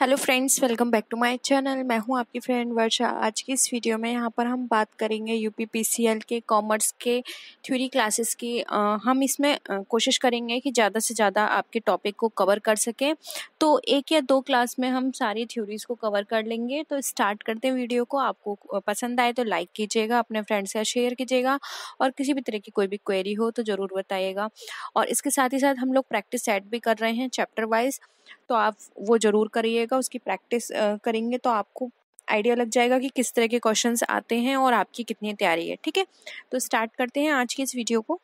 Hello friends welcome back to my channel मैं हूं आपकी फ्रेंड वर्षा आज की इस वीडियो में यहां पर हम बात करेंगे यूपीपीसीएल के कॉमर्स के थ्योरी क्लासेस की आ, हम इसमें कोशिश करेंगे कि ज़्यादा से ज़्यादा आपके टॉपिक को कवर कर सकें तो एक या दो क्लास में हम सारी थ्योरीज़ को कवर कर लेंगे तो स्टार्ट करते हैं वीडियो को आपको पसंद आए तो लाइक कीजिएगा अपने फ्रेंड्स का शेयर कीजिएगा और किसी भी तरह की कोई भी क्वेरी हो तो ज़रूर बताइएगा और इसके साथ ही साथ हम लोग प्रैक्टिस सेट भी कर रहे हैं चैप्टर वाइज़ तो आप वो ज़रूर करिएगा उसकी प्रैक्टिस करेंगे तो आपको आइडिया लग जाएगा कि किस तरह के क्वेश्चन आते हैं और आपकी कितनी तैयारी है ठीक है तो स्टार्ट करते हैं आज की इस वीडियो को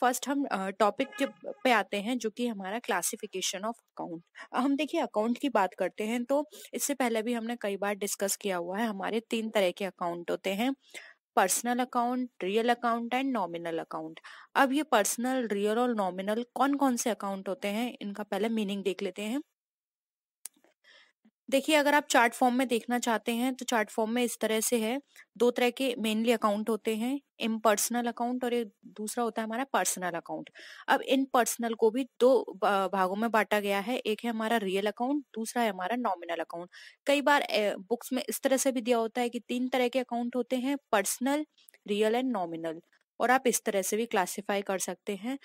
फर्स्ट हम टॉपिक के पे आते हैं जो कि हमारा क्लासिफिकेशन ऑफ अकाउंट हम देखिए अकाउंट की बात करते हैं तो इससे पहले भी हमने कई बार डिस्कस किया हुआ है हमारे तीन तरह के अकाउंट होते हैं personal account real account and nominal account अब ये पर्सनल रियल और नॉमिनल कौन कौन से अकाउंट होते हैं इनका पहले मीनिंग देख लेते हैं देखिए अगर आप चार्ट फॉर्म में देखना चाहते हैं तो चार्ट फॉर्म में इस तरह से है दो तरह के मेनली अकाउंट होते हैं इम पर्सनल अकाउंट और एक दूसरा होता है हमारा पर्सनल अकाउंट अब इन पर्सनल को भी दो भागों में बांटा गया है एक है हमारा रियल अकाउंट दूसरा है हमारा नॉमिनल अकाउंट कई बार बुक्स में इस तरह से भी दिया होता है कि तीन तरह के अकाउंट होते हैं पर्सनल रियल एंड नॉमिनल और आप इस तरह से भी क्लासिफाई कर सकते हैं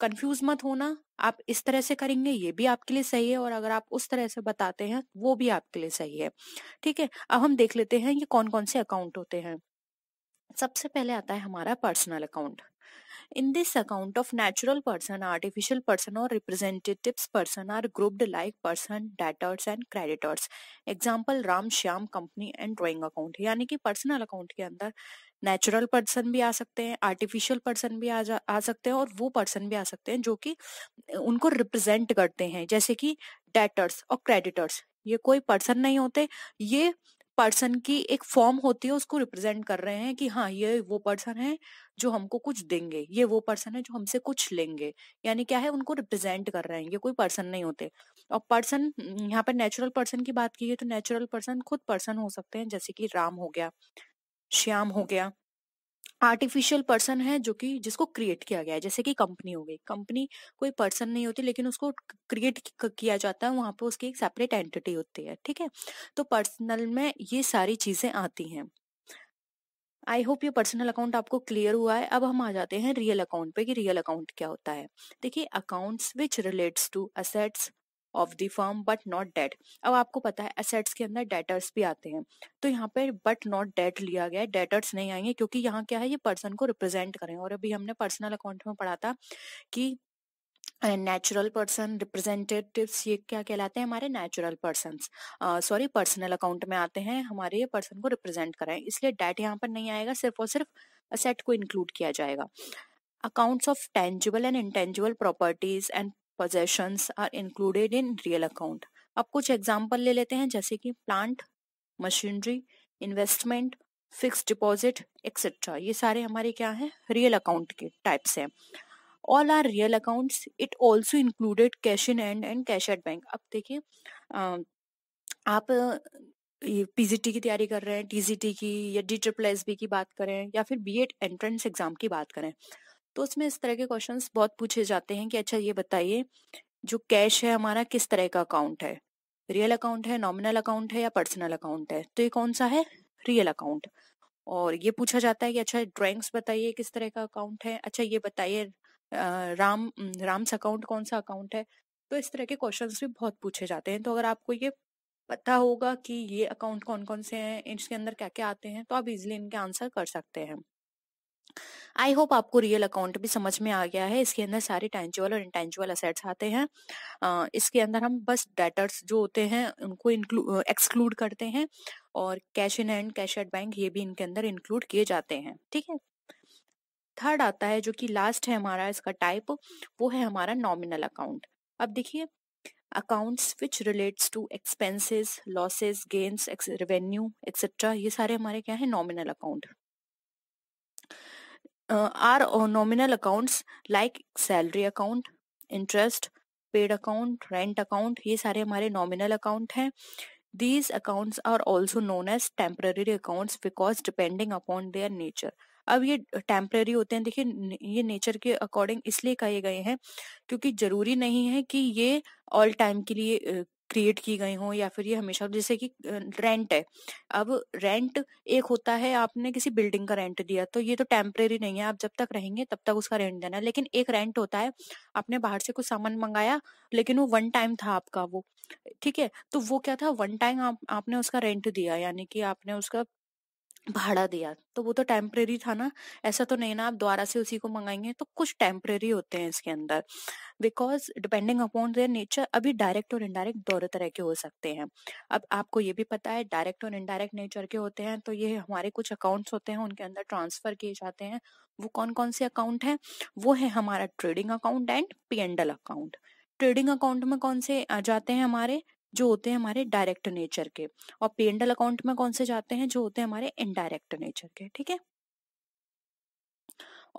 कंफ्यूज मत होना आप इस तरह से करेंगे ये भी आपके लिए सही है और अगर आप उस तरह से बताते हैं वो भी आपके लिए सही है ठीक है अब हम देख लेते हैं ये कौन कौन से अकाउंट होते हैं सबसे पहले आता है हमारा personal account in this account of natural person artificial person और representative person are grouped like person debtors and creditors example Ram Shyam company and drawing account यानी कि पर्सनल अकाउंट के अंदर नेचुरल पर्सन भी आ सकते हैं आर्टिफिशियल पर्सन भी आ जा आ सकते हैं और वो पर्सन भी आ सकते हैं जो कि उनको रिप्रेजेंट करते हैं जैसे कि डेटर्स और क्रेडिटर्स ये कोई पर्सन नहीं होते ये पर्सन की एक फॉर्म होती है उसको रिप्रेजेंट कर रहे हैं कि हाँ ये वो पर्सन है जो हमको कुछ देंगे ये वो पर्सन है जो हमसे कुछ लेंगे यानी क्या है उनको रिप्रेजेंट कर रहे हैं ये कोई पर्सन नहीं होते और पर्सन यहाँ पर नेचुरल पर्सन की बात की है तो नेचुरल पर्सन खुद पर्सन हो सकते हैं जैसे कि राम हो गया श्याम हो गया आर्टिफिशियल पर्सन है जो कि जिसको क्रिएट किया गया है जैसे कि कंपनी हो गई कंपनी कोई पर्सन नहीं होती लेकिन उसको क्रिएट किया जाता है वहां पे उसकी एक सेपरेट एंटिटी होती है ठीक है तो पर्सनल में ये सारी चीजें आती हैं आई होप ये पर्सनल अकाउंट आपको क्लियर हुआ है अब हम आ जाते हैं रियल अकाउंट पे कि रियल अकाउंट क्या होता है देखिए accounts which relates to assets of the firm but not debt अब आपको पता है एसेट्स के अंदर डेटर्स भी आते हैं तो यहाँ पे बट नॉट डेट लिया गया है डेटर्स नहीं आएंगे क्योंकि यहाँ क्या है ये पर्सन को रिप्रेजेंट करें और अभी हमने पर्सनल अकाउंट में पढ़ा था कि नेचुरल पर्सन रिप्रेजेंटेटिव्स ये क्या कहलाते हैं हमारे natural person sorry personal account में आते हैं हमारे ये पर्सन को रिप्रेजेंट कराएं इसलिए डेट यहाँ पर नहीं आएगा सिर्फ और सिर्फ असेट को इंक्लूड किया जाएगा accounts of tangible and intangible properties and possessions are included in real account अब कुछ एग्जाम्पल ले लेते हैं जैसे कि plant machinery investment fix deposit etcetera ये सारे हमारे क्या हैं रियल अकाउंट के टाइप्स हैं all are real accounts it also included cash in and and cash at bank अब देखिए आप पी जी टी की तैयारी कर रहे हैं टी जी टी की या डी ट्रिपल एस बी की बात करें या फिर बी एड एंट्रेंस एग्जाम की बात करें तो उसमें इस तरह के क्वेश्चन बहुत पूछे जाते हैं कि अच्छा ये बताइए जो कैश है हमारा किस तरह का अकाउंट है रियल अकाउंट है नॉमिनल अकाउंट है या पर्सनल अकाउंट है तो ये कौन सा है रियल अकाउंट और ये पूछा जाता है कि अच्छा ड्राइंग्स बताइए किस तरह का अकाउंट है अच्छा ये बताइए राम राम्स अकाउंट कौन सा अकाउंट है तो इस तरह के क्वेश्चंस भी बहुत पूछे जाते हैं तो अगर आपको ये पता होगा कि ये अकाउंट कौन कौन से हैं इसके अंदर क्या क्या आते हैं तो आप इजिली इनके आंसर कर सकते हैं आई होप आपको रियल अकाउंट भी समझ में आ गया है इसके अंदर सारे टेंचुअल और इंटेंचुअल असेट्स आते हैं इसके अंदर हम बस डेटर्स जो होते हैं उनको एक्सक्लूड करते हैं और cash in and cash at bank ये भी इनके अंदर इंक्लूड किए जाते हैं ठीक है थर्ड आता है जो कि लास्ट है हमारा इसका टाइप वो है हमारा नॉमिनल अकाउंट अब देखिए accounts which relates to expenses losses gains revenue etcetera ये सारे हमारे क्या है nominal account uh, are uh, nominal accounts like salary account interest paid account rent account ये सारे हमारे nominal account हैं these accounts are also known as temporary accounts because depending upon their nature अब ये टेम्प्रेरी होते हैं देखिए ये नेचर के अकॉर्डिंग इसलिए कहे गए हैं क्योंकि जरूरी नहीं है कि ये ऑल टाइम के लिए क्रिएट की गई हों या फिर ये हमेशा जैसे कि रेंट है अब रेंट एक होता है आपने किसी बिल्डिंग का रेंट दिया तो ये तो टेम्परेरी नहीं है आप जब तक रहेंगे तब तक उसका रेंट देना लेकिन एक रेंट होता है आपने बाहर से कुछ सामान मंगाया लेकिन वो वन टाइम था आपका वो ठीक है तो वो क्या था वन टाइम आप, आपने उसका रेंट दिया यानी कि आपने उसका भाड़ा दिया तो वो तो टेम्परेरी था ना ऐसा तो नहीं ना आप दोबारा से उसी को मंगाएंगे तो कुछ टेम्परेरी होते हैं इसके अंदर because depending upon their nature अभी डायरेक्ट और इनडायरेक्ट दोनों तरह के हो सकते हैं अब आपको ये भी पता है डायरेक्ट और इनडायरेक्ट नेचर के होते हैं तो ये हमारे कुछ अकाउंट्स होते हैं उनके अंदर ट्रांसफर किए जाते हैं वो कौन कौन से अकाउंट हैं वो है हमारा trading account and P and L account trading account में कौन से आ जाते हैं हमारे जो होते हैं हमारे डायरेक्ट नेचर के और पी एंडल अकाउंट में कौन से जाते हैं जो होते हैं हमारे इनडायरेक्ट नेचर के ठीक है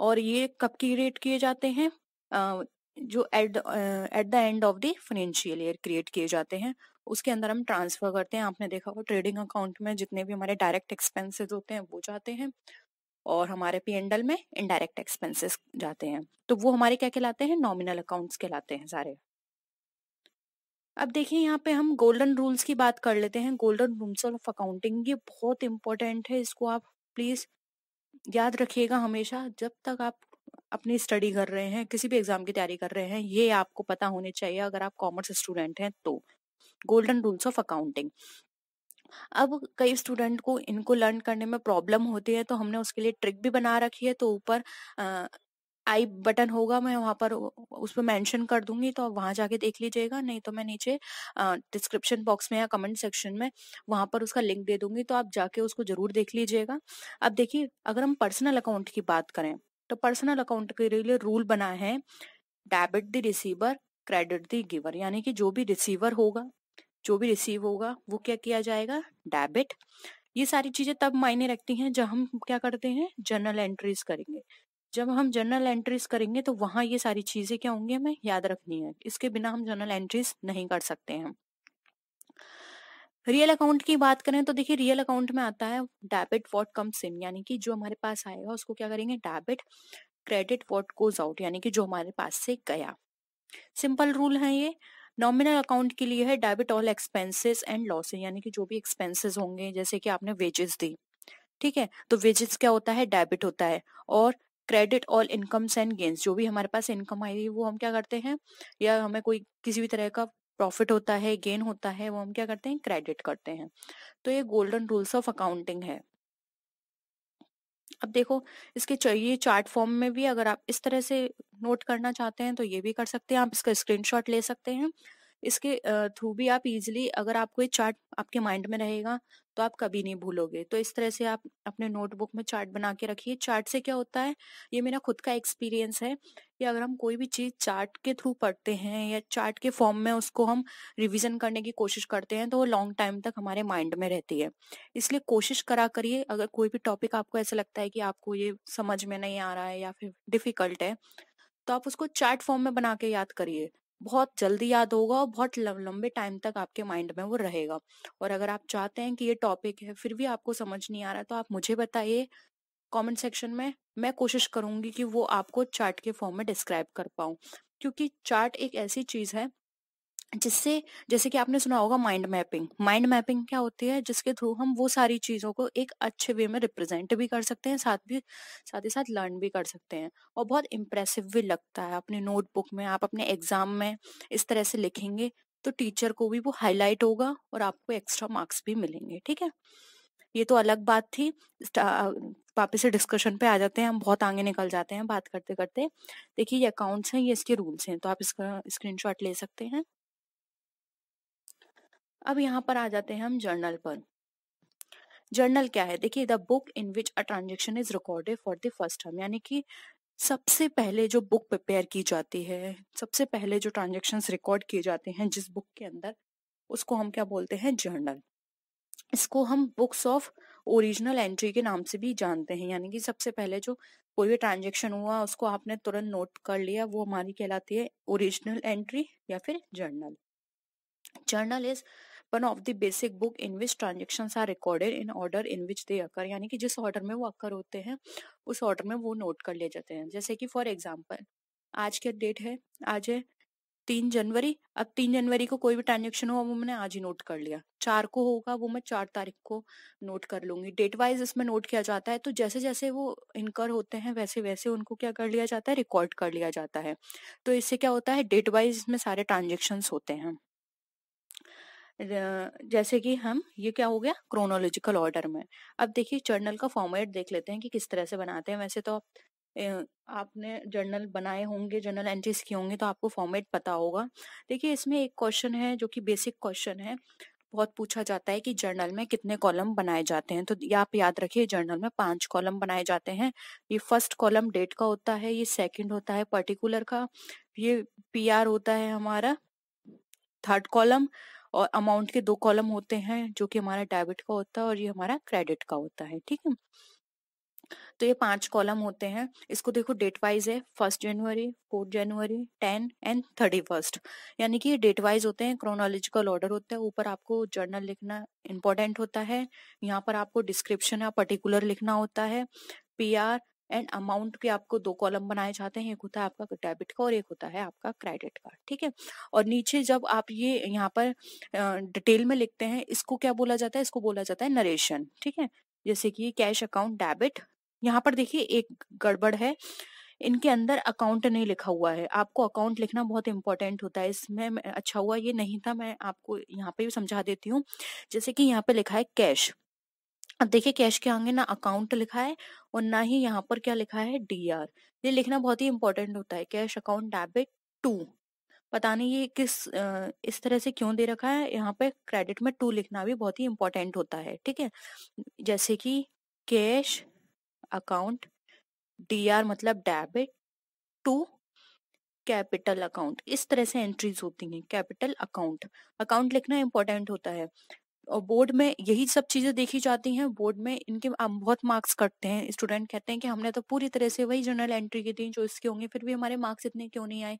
और ये कब क्रिएट किए जाते हैं जो at at the end of the financial year create किए जाते हैं उसके अंदर हम ट्रांसफर करते हैं आपने देखा होगा ट्रेडिंग अकाउंट में जितने भी हमारे डायरेक्ट एक्सपेंसेस होते हैं वो जाते हैं और हमारे पी एंडल में इनडायरेक्ट एक्सपेंसेस जाते हैं तो वो हमारे क्या कहलाते हैं नॉमिनल अकाउंट्स कहलाते हैं सारे अब देखिए यहाँ पे हम गोल्डन रूल्स की बात कर लेते हैं गोल्डन रूल्स ऑफ अकाउंटिंग ये बहुत इंपॉर्टेंट है इसको आप प्लीज याद रखिएगा हमेशा जब तक आप अपनी स्टडी कर रहे हैं किसी भी एग्जाम की तैयारी कर रहे हैं ये आपको पता होने चाहिए अगर आप कॉमर्स स्टूडेंट हैं तो गोल्डन रूल्स ऑफ अकाउंटिंग अब कई स्टूडेंट को इनको लर्न करने में प्रॉब्लम होती है तो हमने उसके लिए ट्रिक भी बना रखी है तो ऊपर आई बटन होगा मैं वहां पर उस पर मैंशन कर दूंगी तो आप वहां जाके देख लीजिएगा नहीं तो मैं नीचे डिस्क्रिप्शन बॉक्स में या कमेंट सेक्शन में वहां पर उसका लिंक दे दूंगी तो आप जाके उसको जरूर देख लीजिएगा अब देखिए अगर हम पर्सनल अकाउंट की बात करें तो पर्सनल अकाउंट के लिए रूल बना है debit the receiver credit the giver यानी कि जो भी रिसीवर होगा जो भी रिसीव होगा वो क्या किया जाएगा डेबिट ये सारी चीजें तब मायने रखती हैं जब हम क्या करते हैं जनरल एंट्रीज करेंगे जब हम जर्नल एंट्रीज करेंगे तो वहां ये सारी चीजें क्या होंगी हमें याद रखनी है इसके बिना हम जर्नल एंट्रीज नहीं कर सकते हैं रियल अकाउंट की बात करें तो देखिए रियल अकाउंट में आता है डेबिट वॉट कम्स इन यानी कि जो हमारे पास आएगा उसको क्या करेंगे debit credit what goes out यानी कि जो हमारे पास से गया सिंपल रूल है ये नॉमिनल अकाउंट के लिए है debit all expenses and losses यानी कि जो भी एक्सपेंसेस होंगे जैसे कि आपने वेजेस दी ठीक है तो वेजेस क्या होता है डेबिट होता है और credit all incomes and gains जो भी हमारे पास इनकम आई वो हम क्या करते हैं या हमें कोई किसी भी तरह का प्रॉफिट होता है गेन होता है वो हम क्या करते हैं क्रेडिट करते हैं तो ये गोल्डन रूल्स ऑफ अकाउंटिंग है अब देखो इसके चाहिए चार्ट फॉर्म में भी अगर आप इस तरह से नोट करना चाहते हैं तो ये भी कर सकते हैं आप इसका स्क्रीनशॉट ले सकते हैं इसके थ्रू भी आप इजिली अगर आपको ये चार्ट आपके माइंड में रहेगा तो आप कभी नहीं भूलोगे तो इस तरह से आप अपने नोटबुक में चार्ट बना के रखिए चार्ट से क्या होता है ये मेरा खुद का एक्सपीरियंस है कि अगर हम कोई भी चीज़ चार्ट के थ्रू पढ़ते हैं या चार्ट के फॉर्म में उसको हम रिविजन करने की कोशिश करते हैं तो वो लॉन्ग टाइम तक हमारे माइंड में रहती है इसलिए कोशिश करा करिए अगर कोई भी टॉपिक आपको ऐसा लगता है कि आपको ये समझ में नहीं आ रहा है या फिर डिफिकल्ट है तो आप उसको चार्ट फॉर्म में बना के याद करिए बहुत जल्दी याद होगा और बहुत लंबे टाइम तक आपके माइंड में वो रहेगा और अगर आप चाहते हैं कि ये टॉपिक है फिर भी आपको समझ नहीं आ रहा तो आप मुझे बताइए कमेंट सेक्शन में मैं कोशिश करूंगी कि वो आपको चार्ट के फॉर्म में डिस्क्राइब कर पाऊँ क्योंकि चार्ट एक ऐसी चीज है जिससे जैसे कि आपने सुना होगा माइंड मैपिंग माइंड मैपिंग क्या होती है जिसके थ्रू हम वो सारी चीज़ों को एक अच्छे वे में रिप्रेजेंट भी कर सकते हैं साथ भी साथ ही साथ लर्न भी कर सकते हैं और बहुत इम्प्रेसिव भी लगता है अपने नोटबुक में आप अपने एग्जाम में इस तरह से लिखेंगे तो टीचर को भी वो हाईलाइट होगा और आपको एक्स्ट्रा मार्क्स भी मिलेंगे ठीक है ये तो अलग बात थी वापस से डिस्कशन पे आ जाते हैं हम बहुत आगे निकल जाते हैं बात करते करते देखिए ये अकाउंट्स हैं ये इसके रूल्स हैं तो आप इसका स्क्रीनशॉट ले सकते हैं अब यहाँ पर आ जाते हैं हम जर्नल पर जर्नल क्या है देखिए the book in which a transaction is recorded for the first time यानी कि सबसे पहले जो बुक प्रिपेयर की जाती है सबसे पहले जो ट्रांजेक्शन रिकॉर्ड किए जाते हैं जिस बुक के अंदर उसको हम क्या बोलते हैं जर्नल इसको हम बुक्स ऑफ ओरिजिनल एंट्री के नाम से भी जानते हैं यानी कि सबसे पहले जो कोई भी ट्रांजेक्शन हुआ उसको आपने तुरंत नोट कर लिया वो हमारी कहलाती है ओरिजिनल एंट्री या फिर journal journal is one of the basic book in which transaction are recorded in order in which they occur यानी कि जिस ऑर्डर में वो अकर होते हैं उस ऑर्डर में वो नोट कर लिए जाते हैं जैसे कि फॉर एग्जाम्पल आज क्या डेट है आज है तीन जनवरी अब तीन जनवरी को कोई भी ट्रांजेक्शन हुआ वो मैंने आज ही नोट कर लिया चार को होगा वो मैं चार तारीख को नोट कर लूंगी डेट वाइज इसमें नोट किया जाता है तो जैसे जैसे वो इनकर होते हैं वैसे वैसे उनको क्या कर लिया जाता है रिकॉर्ड कर लिया जाता है तो इससे क्या होता है डेट वाइज इसमें सारे ट्रांजेक्शन होते हैं जैसे कि हम ये क्या हो गया क्रोनोलॉजिकल ऑर्डर में अब देखिए जर्नल का फॉर्मेट देख लेते हैं कि किस तरह से बनाते हैं वैसे तो आपने जर्नल बनाए होंगे जर्नल एंट्रीज किए होंगे तो आपको फॉर्मेट पता होगा देखिए इसमें एक क्वेश्चन है जो कि बेसिक क्वेश्चन है बहुत पूछा जाता है कि जर्नल में कितने कॉलम बनाए जाते हैं तो ये आप याद रखिए जर्नल में पांच कॉलम बनाए जाते हैं ये फर्स्ट कॉलम डेट का होता है ये सेकंड होता है पर्टिकुलर का ये पीआर होता है हमारा थर्ड कॉलम और अमाउंट के दो कॉलम होते हैं जो कि हमारा डेबिट का होता है और ये हमारा क्रेडिट का होता है ठीक है तो ये पांच कॉलम होते हैं इसको देखो डेट वाइज है first January fourth January ten and thirty first यानी कि ये डेट वाइज होते हैं क्रोनोलॉजिकल ऑर्डर होता है ऊपर आपको जर्नल लिखना इंपॉर्टेंट होता है यहाँ पर आपको डिस्क्रिप्शन या पर्टिकुलर लिखना होता है पीआर एंड अमाउंट के आपको दो कॉलम बनाए जाते हैं एक होता है आपका डेबिट का और एक होता है आपका क्रेडिट का ठीक है और नीचे जब आप ये यहाँ पर डिटेल में लिखते हैं इसको क्या बोला जाता है इसको बोला जाता है नरेशन ठीक है जैसे कि कैश अकाउंट डेबिट यहाँ पर देखिए एक गड़बड़ है इनके अंदर अकाउंट नहीं लिखा हुआ है आपको अकाउंट लिखना बहुत इंपॉर्टेंट होता है इसमें अच्छा हुआ ये नहीं था मैं आपको यहाँ पे भी समझा देती हूँ जैसे कि यहाँ पे लिखा है कैश अब देखिए कैश के आगे ना अकाउंट लिखा है और ना ही यहाँ पर क्या लिखा है आर ये लिखना बहुत ही इंपॉर्टेंट होता है कैश अकाउंट डेबिट टू पता नहीं ये किस इस तरह से क्यों दे रखा है यहाँ पे क्रेडिट में टू लिखना भी बहुत ही इंपॉर्टेंट होता है ठीक है जैसे कि कैश अकाउंट डीआर मतलब डेबिट टू कैपिटल अकाउंट इस तरह से एंट्रीज होती हैं कैपिटल अकाउंट अकाउंट लिखना इंपॉर्टेंट होता है और बोर्ड में यही सब चीजें देखी जाती हैं बोर्ड में इनके बहुत मार्क्स कटते हैं स्टूडेंट कहते हैं कि हमने तो पूरी तरह से वही जर्नल एंट्री की थी जो इसके होंगे फिर भी हमारे मार्क्स इतने क्यों नहीं आए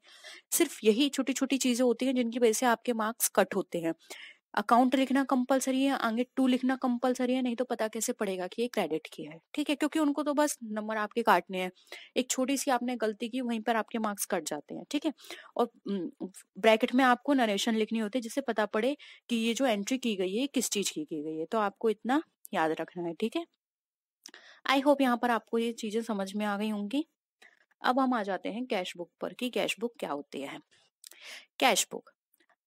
सिर्फ यही छोटी छोटी चीजें होती हैं जिनकी वजह से आपके मार्क्स कट होते हैं अकाउंट लिखना कंपलसरी है आगे टू लिखना कंपलसरी है नहीं तो पता कैसे पड़ेगा कि ये क्रेडिट की है ठीक है क्योंकि उनको तो बस नंबर आपके काटने हैं एक छोटी सी आपने गलती की वहीं पर आपके मार्क्स कट जाते हैं ठीक है और ब्रैकेट में आपको नरेशन लिखनी होती है जिससे पता पड़े कि ये जो एंट्री की गई है किस चीज की की गई है तो आपको इतना याद रखना है ठीक है आई होप यहाँ पर आपको ये चीजें समझ में आ गई होंगी अब हम आ जाते हैं कैश बुक पर कि कैश बुक क्या होती है cash book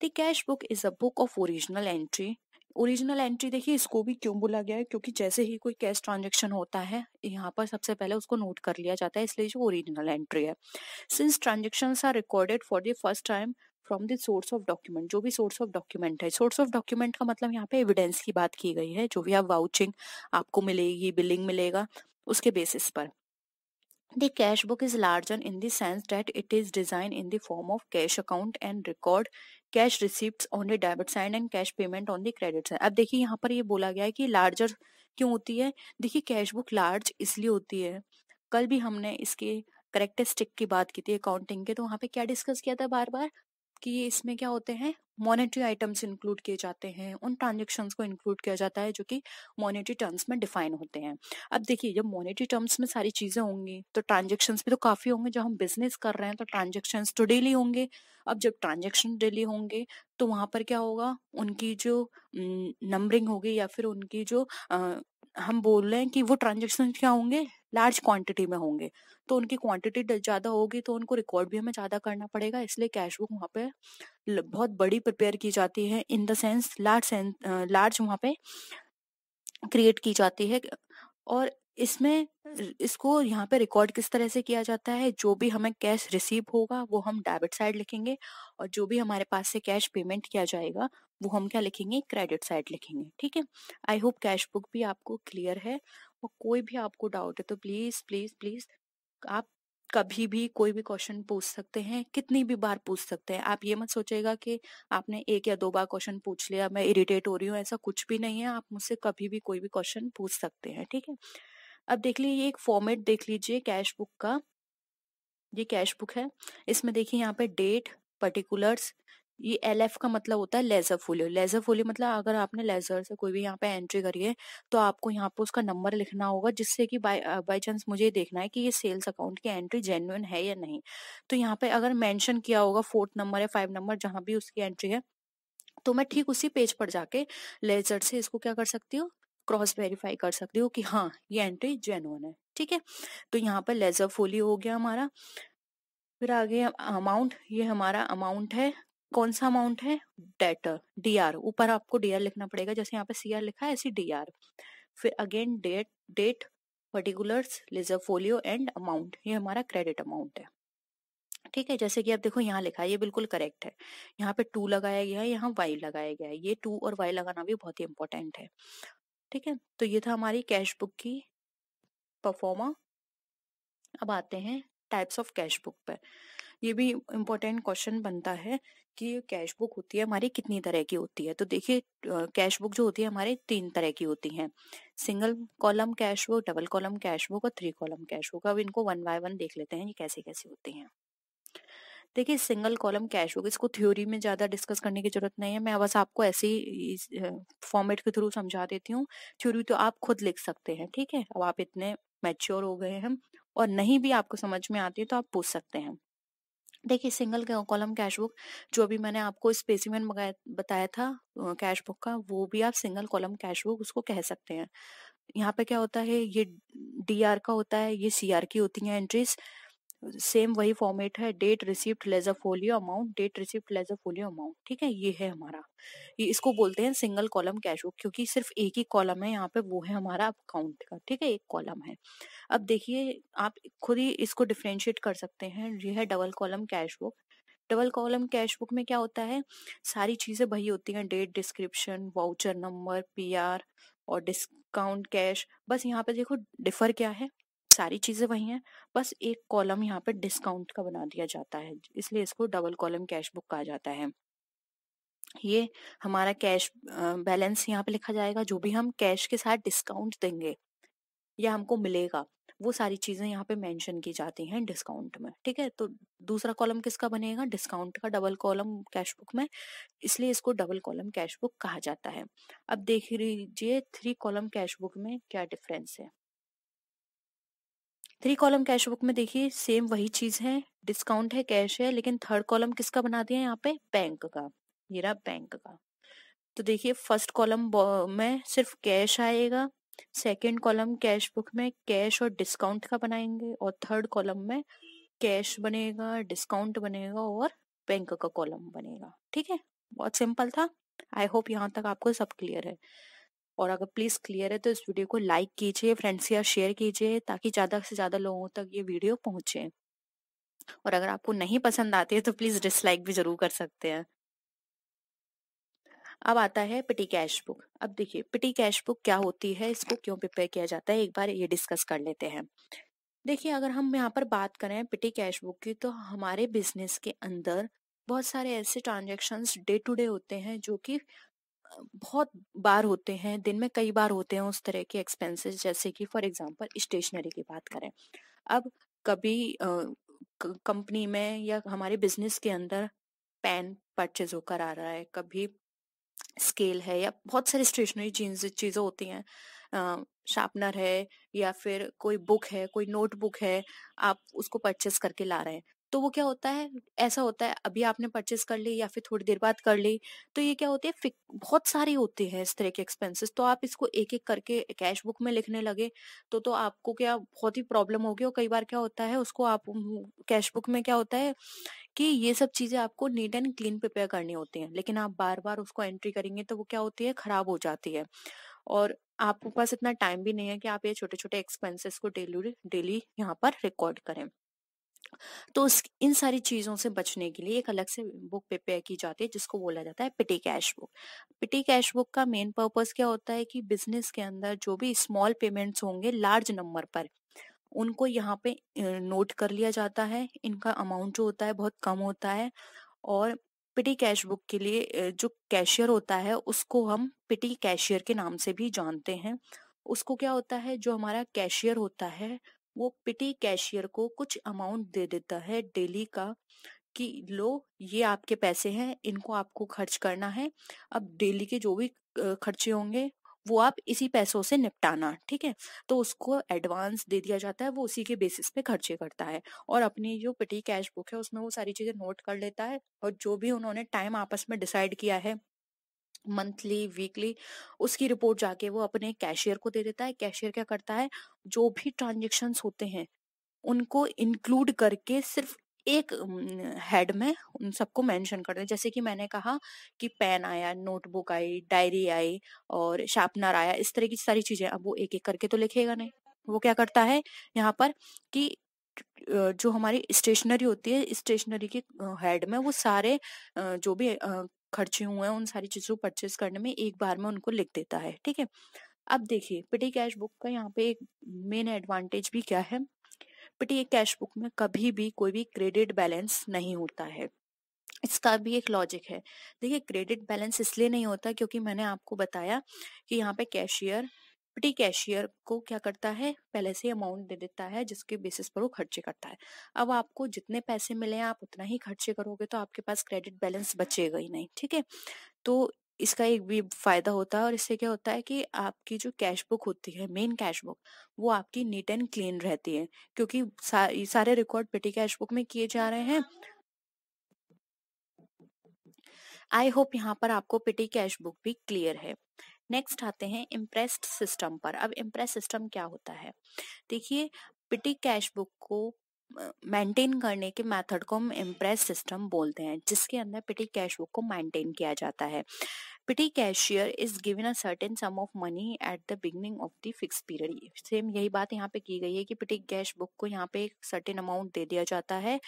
the cash book is a book of original entry original entry देखिए इसको भी क्यों बोला गया है क्योंकि जैसे ही कोई कैश ट्रांजेक्शन होता है यहाँ पर सबसे पहले उसको नोट कर लिया जाता है इसलिए जो ओरिजिनल एंट्री है since transaction are recorded for the first time from the source of document जो भी सोर्स ऑफ डॉक्यूमेंट है सोर्स ऑफ डॉक्यूमेंट का मतलब यहाँ पे एविडेंस की बात की गई है जो भी आप वाउचिंग आपको मिलेगी बिलिंग मिलेगा उसके बेसिस पर the cash book is larger in the sense that it is designed in the form of cash account and record cash receipts on the debit side and cash payment on the credit side. अब देखिए यहाँ पर ये बोला गया है कि larger क्यों होती है देखिए कैश बुक लार्ज इसलिए होती है कल भी हमने इसके करेक्टरिस्टिक की बात की थी अकाउंटिंग के तो वहाँ पे क्या डिस्कस किया था बार बार कि इसमें क्या होते हैं मॉनेटरी आइटम्स इंक्लूड किए जाते हैं उन ट्रांजेक्शन को इंक्लूड किया जाता है जो कि मॉनेटरी टर्म्स में डिफाइन होते हैं अब देखिए जब मॉनेटरी टर्म्स में सारी चीज़ें होंगी तो ट्रांजेक्शन भी तो काफ़ी होंगे जब हम बिजनेस कर रहे हैं तो ट्रांजेक्शन तो डेली होंगे अब जब ट्रांजेक्शन डेली होंगे तो वहां पर क्या होगा उनकी जो नंबरिंग होगी या फिर उनकी जो आ, हम बोल रहे हैं कि वो ट्रांजेक्शन क्या होंगे लार्ज क्वांटिटी में होंगे तो उनकी क्वांटिटी ज़्यादा होगी तो उनको रिकॉर्ड भी हमें ज़्यादा करना पड़ेगा इसलिए कैश बुक वहाँ पे बहुत बड़ी प्रिपेयर की जाती है in the sense large sense large वहाँ पे क्रिएट की जाती है और इसमें इसको यहाँ पे रिकॉर्ड किस तरह से किया जाता है जो भी हमें कैश रिसीव होगा वो हम डेबिट साइड लिखेंगे और जो भी हमारे पास से कैश पेमेंट किया जाएगा वो हम क्या लिखेंगे क्रेडिट साइड लिखेंगे ठीक है आई होप कैश बुक भी आपको क्लियर है और कोई भी आपको डाउट है तो प्लीज प्लीज प्लीज आप कभी भी कोई भी क्वेश्चन पूछ सकते हैं कितनी भी बार पूछ सकते हैं आप ये मत सोचेगा कि आपने एक या दो बार क्वेश्चन पूछ लिया मैं इरिटेट हो रही हूँ ऐसा कुछ भी नहीं है आप मुझसे कभी भी कोई भी क्वेश्चन पूछ सकते हैं ठीक है अब देख लीजिए ये एक फॉर्मेट देख लीजिए कैश बुक का ये कैश बुक है इसमें देखिए यहाँ पे डेट पर्टिकुलर्स ये एल एफ का मतलब होता है लेजर फोलियो लेजर फोलियो मतलब अगर आपने लेजर से कोई भी यहाँ पे एंट्री करी है तो आपको यहाँ पे उसका नंबर लिखना होगा जिससे कि बाय चांस मुझे देखना है कि ये सेल्स अकाउंट की एंट्री जेन्यून है या नहीं तो यहाँ पे अगर मेंशन किया होगा फोर्थ नंबर या फाइव नंबर जहाँ भी उसकी एंट्री है तो मैं ठीक उसी पेज पर जाके लेजर से इसको क्या कर सकती हूँ क्रॉस वेरीफाई कर सकती हूँ कि हाँ ये एंट्री जेन्युन है ठीक है तो यहाँ पर लेजर फोलियो हो गया हमारा फिर आगे अमाउंट ये हमारा अमाउंट है कौन सा अमाउंट है डेटर डी आर ऊपर आपको डी आर लिखना पड़ेगा जैसे यहाँ पे सी आर लिखा है ऐसी डी आर फिर again date date particulars ledger folio and amount ये हमारा क्रेडिट अमाउंट है ठीक है जैसे कि आप देखो यहाँ लिखा है ये बिल्कुल करेक्ट है यहाँ पे टू लगाया गया है यहाँ वाई लगाया गया है ये टू और वाई लगाना भी बहुत ही इंपॉर्टेंट है ठीक है तो ये था हमारी कैश बुक की परफॉर्मा अब आते हैं टाइप्स ऑफ कैश बुक पर ये भी इम्पोर्टेंट क्वेश्चन बनता है कि कैश बुक होती है हमारी कितनी तरह की होती है तो देखिए कैश बुक जो होती है हमारे तीन तरह की होती है single column cash book double column cash book और थ्री कॉलम कैश बुक अब इनको वन बाय वन देख लेते हैं ये कैसे कैसे होती हैं देखिए सिंगल कॉलम कैश बुक इसको थ्योरी में ज़्यादा डिस्कस करने की ज़रूरत नहीं है मैं बस आपको ऐसे ही फॉर्मेट के थ्रू समझा देती हूँ थ्योरी तो आप खुद लिख सकते हैं ठीक है अब आप इतने मैच्योर हो गए हैं और नहीं भी आपको समझ में आती है तो आप पूछ सकते हैं देखिए सिंगल कॉलम कैश बुक जो अभी मैंने आपको स्पेसिमेंट बताया था कैश बुक का वो भी आप सिंगल कॉलम कैश बुक उसको कह सकते हैं यहाँ पे क्या होता है ये डी आर का होता है ये सीआर की होती है एंट्रीज सेम वही फॉर्मेट है date receipt ledger folio amount date receipt ledger folio amount ठीक है ये है हमारा ये इसको बोलते हैं सिंगल कॉलम कैश बुक क्योंकि सिर्फ एक ही कॉलम है यहाँ पे वो है हमारा अकाउंट का ठीक है एक कॉलम है अब देखिए आप खुद ही इसको डिफ्रेंशिएट कर सकते हैं ये है double column cash book double column cash book में क्या होता है सारी चीज़ें वही होती हैं date description voucher number PR और डिस्काउंट कैश बस यहाँ पे देखो डिफर क्या है सारी चीज़ें वही हैं बस एक कॉलम यहाँ पे डिस्काउंट का बना दिया जाता है इसलिए इसको डबल कॉलम कैश बुक कहा जाता है ये हमारा कैश बैलेंस यहाँ पे लिखा जाएगा जो भी हम कैश के साथ डिस्काउंट देंगे या हमको मिलेगा वो सारी चीज़ें यहाँ पे मेंशन की जाती हैं डिस्काउंट में ठीक है तो दूसरा कॉलम किसका बनेगा डिस्काउंट का डबल कॉलम कैश बुक में इसलिए इसको डबल कॉलम कैश बुक कहा जाता है अब देख लीजिए थ्री कॉलम कैश बुक में क्या डिफरेंस है थ्री कॉलम कैश बुक में देखिए सेम वही चीज है डिस्काउंट है कैश है लेकिन थर्ड कॉलम किसका बना दिया यहाँ पे बैंक का ये रहा बैंक का तो देखिए फर्स्ट कॉलम में सिर्फ कैश आएगा सेकेंड कॉलम कैश बुक में कैश और डिस्काउंट का बनाएंगे और थर्ड कॉलम में कैश बनेगा डिस्काउंट बनेगा और बैंक का कॉलम बनेगा ठीक है बहुत सिंपल था आई होप यहाँ तक आपको सब क्लियर है और अगर प्लीज क्लियर है तो इस वीडियो को लाइक कीजिए फ्रेंड्स या शेयर कीजिए ताकि ज्यादा से ज्यादा लोगों तक ये वीडियो पहुंचे और अगर आपको नहीं पसंद आती है तो प्लीज डिसलाइक भी जरूर कर सकते हैं अब आता है पिटी कैश बुक अब देखिए पिटी कैश बुक क्या होती है इसको क्यों प्रिपेयर किया जाता है एक बार ये डिस्कस कर लेते हैं देखिए अगर हम यहाँ पर बात करें पिटी कैश बुक की तो हमारे बिजनेस के अंदर बहुत सारे ऐसे ट्रांजेक्शन्स डे टू डे होते हैं जो कि बहुत बार होते हैं दिन में कई बार होते हैं उस तरह के एक्सपेंसेस जैसे कि फॉर एग्जांपल स्टेशनरी की बात करें अब कभी कंपनी में या हमारे बिजनेस के अंदर पेन परचेज होकर आ रहा है कभी स्केल है या बहुत सारी स्टेशनरी चीज चीज़ें होती हैं शार्पनर है या फिर कोई बुक है कोई नोटबुक है आप उसको परचेज करके ला रहे हैं तो वो क्या होता है ऐसा होता है अभी आपने परचेस कर ली या फिर थोड़ी देर बाद कर ली तो ये क्या होती है बहुत सारी होती है इस तरह के एक्सपेंसेस तो आप इसको एक एक करके कैश बुक में लिखने लगे तो तो आपको क्या बहुत ही प्रॉब्लम होगी और कई बार क्या होता है उसको आप कैश बुक में क्या होता है कि ये सब चीज़ें आपको नीट एंड क्लीन प्रिपेयर करनी होती है लेकिन आप बार बार उसको एंट्री करेंगे तो वो क्या होती है ख़राब हो जाती है और आपके पास इतना टाइम भी नहीं है कि आप ये छोटे छोटे एक्सपेंसेस को डेली डेली यहाँ पर रिकॉर्ड करें तो इन सारी चीज़ों से बचने के लिए एक अलग से बुक प्रिपेयर की जाती है जिसको बोला जाता है petty cash book petty cash book का मेन पर्पज़ क्या होता है कि बिजनेस के अंदर जो भी स्मॉल पेमेंट्स होंगे लार्ज नंबर पर उनको यहाँ पे नोट कर लिया जाता है इनका अमाउंट जो होता है बहुत कम होता है और पिटी कैश बुक के लिए जो कैशियर होता है उसको हम पिटी कैशियर के नाम से भी जानते हैं उसको क्या होता है जो हमारा कैशियर होता है वो पिटी कैशियर को कुछ अमाउंट दे देता है डेली का कि लो ये आपके पैसे हैं इनको आपको खर्च करना है अब डेली के जो भी खर्चे होंगे वो आप इसी पैसों से निपटाना ठीक है तो उसको एडवांस दे दिया जाता है वो उसी के बेसिस पे खर्चे करता है और अपनी जो पिटी कैश बुक है उसमें वो सारी चीज़ें नोट कर लेता है और जो भी उन्होंने टाइम आपस में डिसाइड किया है मंथली वीकली उसकी रिपोर्ट जाके वो अपने कैशियर को दे देता है कैशियर क्या करता है जो भी ट्रांजेक्शन होते हैं उनको इंक्लूड करके सिर्फ एक हेड में उन सबको मेंशन कर दे जैसे कि मैंने कहा कि पेन आया नोटबुक आई डायरी आई और शार्पनर आया इस तरह की सारी चीजें अब वो एक एक करके तो लिखेगा नहीं वो क्या करता है यहाँ पर कि जो हमारी स्टेशनरी होती है स्टेशनरी के हेड में वो सारे जो भी खर्चे हुए हैं उन सारी चीज़ों को परचेस करने में एक बार में उनको लिख देता है ठीक है अब देखिए पिटी कैश बुक का यहाँ पे एक मेन एडवांटेज भी क्या है पिटी कैश बुक में कभी भी कोई भी क्रेडिट बैलेंस नहीं होता है इसका भी एक लॉजिक है देखिए क्रेडिट बैलेंस इसलिए नहीं होता क्योंकि मैंने आपको बताया कि यहाँ पे कैशियर प्रॉपर्टी कैशियर को क्या करता है पहले से अमाउंट दे देता है जिसके बेसिस पर वो खर्चे करता है अब आपको जितने पैसे मिले आप उतना ही खर्चे करोगे तो आपके पास क्रेडिट बैलेंस बचेगा ही नहीं ठीक है तो इसका एक भी फायदा होता है और इससे क्या होता है कि आपकी जो कैश बुक होती है मेन कैश बुक वो आपकी नीट एंड क्लीन रहती है क्योंकि सा, सारे रिकॉर्ड पेटी कैश बुक में किए जा रहे हैं आई होप यहाँ पर आपको पेटी कैश बुक भी क्लियर है नेक्स्ट आते हैं इम्प्रेस्ड सिस्टम पर अब इम्प्रेस सिस्टम क्या होता है देखिए पिटी कैश बुक को मेंटेन करने के मेथड को हम इम्प्रेस सिस्टम बोलते हैं जिसके अंदर पिटी कैश बुक को मेंटेन किया जाता है petty cashier is given a certain sum of money at the beginning of the fix period same यही बात यहाँ पे की गई है कि पिटी कैश बुक को यहाँ पे एक सर्टेन अमाउंट दे दिया जाता है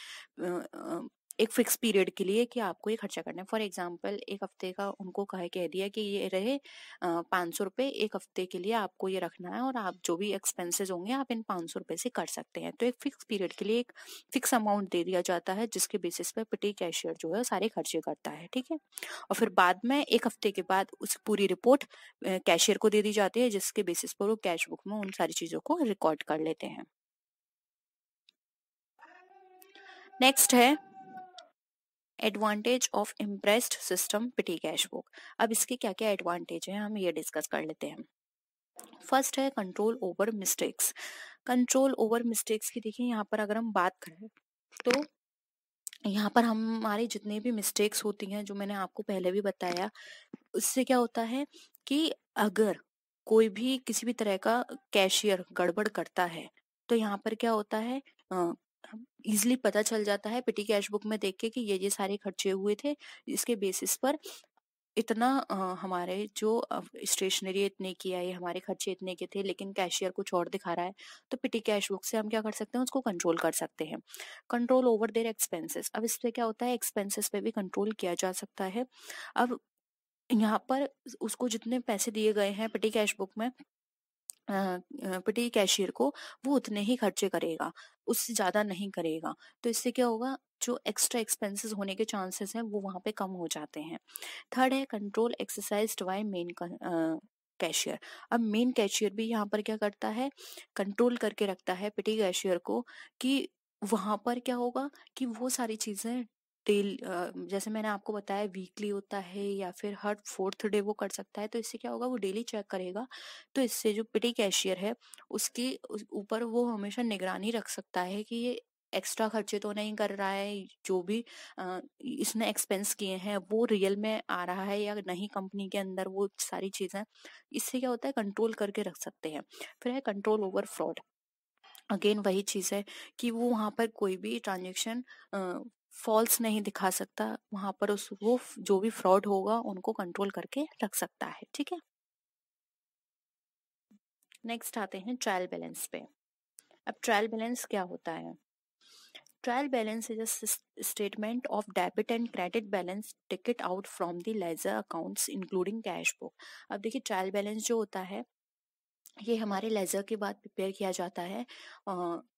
एक फिक्स पीरियड के लिए कि आपको ये खर्चा करना है फॉर एग्जाम्पल एक हफ्ते का उनको कह कह दिया कि ये रहे पाँच सौ रुपये एक हफ्ते के लिए आपको ये रखना है और आप जो भी एक्सपेंसेस होंगे आप इन पाँच सौ रुपये से कर सकते हैं तो एक फिक्स पीरियड के लिए एक फिक्स अमाउंट दे दिया जाता है जिसके बेसिस पर पिटी कैशियर जो है सारे खर्चे करता है ठीक है और फिर बाद में एक हफ्ते के बाद उस पूरी रिपोर्ट कैशियर को दे दी जाती है जिसके बेसिस पर वो कैश बुक में उन सारी चीज़ों को रिकॉर्ड कर लेते हैं नेक्स्ट है advantage of imprest system petty cash book अब इसके क्या क्या एडवांटेज हैं हम ये डिस्कस कर लेते हैं फर्स्ट है control over mistakes control over mistakes की देखिए यहाँ पर अगर हम बात करें तो यहाँ पर हमारे जितने भी मिस्टेक्स होती हैं जो मैंने आपको पहले भी बताया उससे क्या होता है कि अगर कोई भी किसी भी तरह का कैशियर गड़बड़ करता है तो यहाँ पर क्या होता है इजिली पता चल जाता है पिटी कैश बुक में देख के कि ये ये सारे खर्चे हुए थे इसके बेसिस पर इतना हमारे जो स्टेशनरी इतने की आई हमारे खर्चे इतने के थे लेकिन कैशियर कुछ और दिखा रहा है तो पिटी कैश बुक से हम क्या कर सकते हैं उसको कंट्रोल कर सकते हैं कंट्रोल ओवर देयर एक्सपेंसेस अब इस पर क्या होता है एक्सपेंसेस पे भी कंट्रोल किया जा सकता है अब यहाँ पर उसको जितने पैसे दिए गए हैं पिटी कैश बुक में पटी कैशियर को वो उतने ही खर्चे करेगा उससे ज़्यादा नहीं करेगा तो इससे क्या होगा जो एक्स्ट्रा एक्सपेंसेस होने के चांसेस हैं वो वहाँ पे कम हो जाते हैं थर्ड है control exercise by main cashier अब मेन कैशियर भी यहाँ पर क्या करता है कंट्रोल करके रखता है पिटी कैशियर को कि वहाँ पर क्या होगा कि वो सारी चीज़ें डेल जैसे मैंने आपको बताया वीकली होता है या फिर हर फोर्थ डे वो कर सकता है तो इससे क्या होगा वो डेली चेक करेगा तो इससे जो पिटी कैशियर है उसके ऊपर वो हमेशा निगरानी रख सकता है कि ये एक्स्ट्रा खर्चे तो नहीं कर रहा है जो भी इसने एक्सपेंस किए हैं वो रियल में आ रहा है या नहीं कंपनी के अंदर वो सारी चीज़ें इससे क्या होता है कंट्रोल करके रख सकते हैं फिर है कंट्रोल ओवर फ्रॉड अगेन वही चीज़ है कि वो वहाँ पर कोई भी ट्रांजेक्शन फॉल्स नहीं दिखा सकता वहां पर उस वो जो भी फ्रॉड होगा उनको कंट्रोल करके रख सकता है ठीक है नेक्स्ट आते हैं ट्रायल बैलेंस पे अब ट्रायल बैलेंस क्या होता है trial balance is a statement of debit and credit balance ticked out from the ledger accounts including cash book अब देखिए ट्रायल बैलेंस जो होता है ये हमारे लेज़र के बाद प्रिपेयर किया जाता है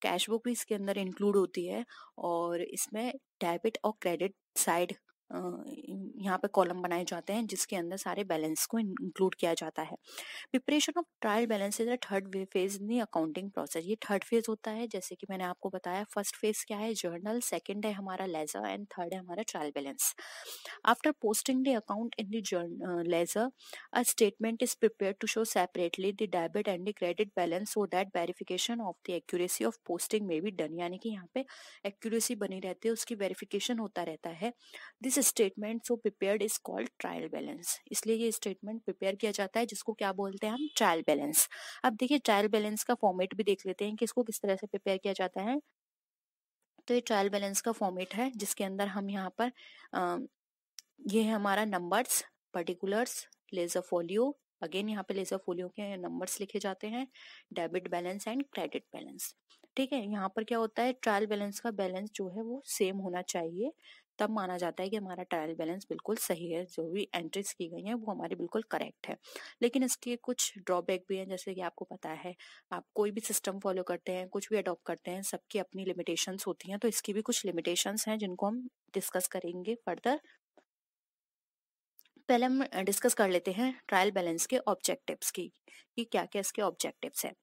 कैश बुक भी इसके अंदर इंक्लूड होती है और इसमें डेबिट और क्रेडिट साइड यहाँ पे कॉलम बनाए जाते हैं जिसके अंदर सारे बैलेंस को इंक्लूड किया जाता है preparation of trial balance is third phase in the accounting process ये थर्ड फेज होता है जैसे कि मैंने आपको बताया फर्स्ट फेज क्या है जर्नल सेकेंड है हमारा लेजर एंड थर्ड है हमारा trial balance after posting the account in the ledger a statement is prepare to show separately the debit and the credit balance so that verification of the accuracy of posting में भी done यानी कि यहाँ पे accuracy बनी रहती है उसकी वेरिफिकेशन होता रहता है this statement so prepared is called trial balance इसलिए ये स्टेटमेंट प्रिपेयर किया जाता है जिसको क्या बोलते हैं हम ट्रायल बैलेंस अब देखिए ट्रायल बैलेंस का फॉर्मेट भी देख लेते हैं कि इसको किस तरह से प्रिपेयर किया जाता है तो ये ट्रायल बैलेंस का फॉर्मेट है जिसके अंदर हम यहाँ पर आ, ये है हमारा numbers particulars ledger folio again यहाँ पे लेजर फोलियो के नंबर्स लिखे जाते हैं debit balance and credit balance ठीक है यहाँ पर क्या होता है ट्रायल बैलेंस का बैलेंस जो है वो सेम होना चाहिए तब माना जाता है कि हमारा ट्रायल बैलेंस बिल्कुल सही है जो भी एंट्रीज की गई हैं वो हमारी बिल्कुल करेक्ट है लेकिन इसके कुछ ड्रॉबैक भी हैं जैसे कि आपको पता है आप कोई भी सिस्टम फॉलो करते हैं कुछ भी अडॉप्ट करते हैं सबकी अपनी लिमिटेशंस होती हैं तो इसकी भी कुछ लिमिटेशंस हैं जिनको हम डिस्कस करेंगे फर्दर पहले हम डिस्कस कर लेते हैं ट्रायल बैलेंस के ऑब्जेक्टिव्स की कि क्या क्या इसके ऑब्जेक्टिव्स हैं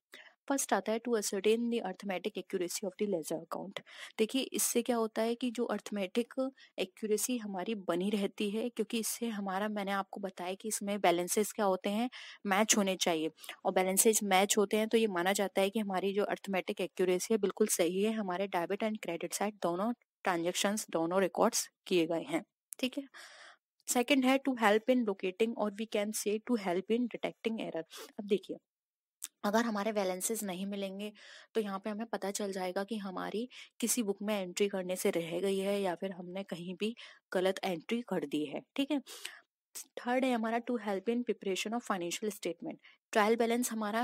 फर्स्ट आता है to ascertain the arithmetic accuracy of the ledger account देखिए इससे क्या होता है कि जो अर्थमेटिक एक्यूरेसी हमारी बनी रहती है क्योंकि इससे हमारा मैंने आपको बताया कि इसमें बैलेंसेस क्या होते हैं मैच होने चाहिए और बैलेंसेज मैच होते हैं तो ये माना जाता है कि हमारी जो अर्थमेटिक एक्यूरेसी है बिल्कुल सही है हमारे डेबिट एंड क्रेडिट साइड दोनों ट्रांजेक्शन्स दोनों रिकॉर्ड्स किए गए हैं ठीक है सेकेंड है टू हेल्प इन लोकेटिंग और we can say to help in detecting error अब देखिए अगर हमारे बैलेंसेस नहीं मिलेंगे तो यहाँ पे हमें पता चल जाएगा कि हमारी किसी बुक में एंट्री करने से रह गई है या फिर हमने कहीं भी गलत एंट्री कर दी है ठीक है थर्ड है हमारा to help in preparation of financial statement trial balance हमारा